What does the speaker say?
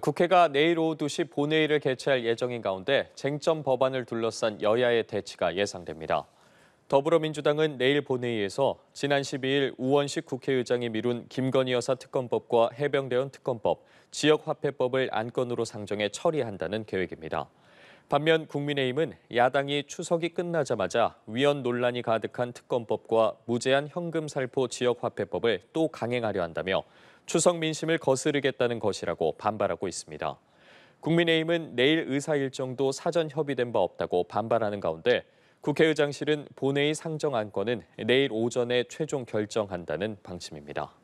국회가 내일 오후 2시 본회의를 개최할 예정인 가운데 쟁점 법안을 둘러싼 여야의 대치가 예상됩니다. 더불어민주당은 내일 본회의에서 지난 12일 우원식 국회의장이 미룬 김건희 여사 특검법과 해병대원 특검법, 지역화폐법을 안건으로 상정해 처리한다는 계획입니다. 반면 국민의힘은 야당이 추석이 끝나자마자 위헌 논란이 가득한 특검법과 무제한 현금 살포 지역화폐법을 또 강행하려 한다며 추석 민심을 거스르겠다는 것이라고 반발하고 있습니다. 국민의힘은 내일 의사 일정도 사전 협의된 바 없다고 반발하는 가운데 국회의장실은 본회의 상정 안건은 내일 오전에 최종 결정한다는 방침입니다.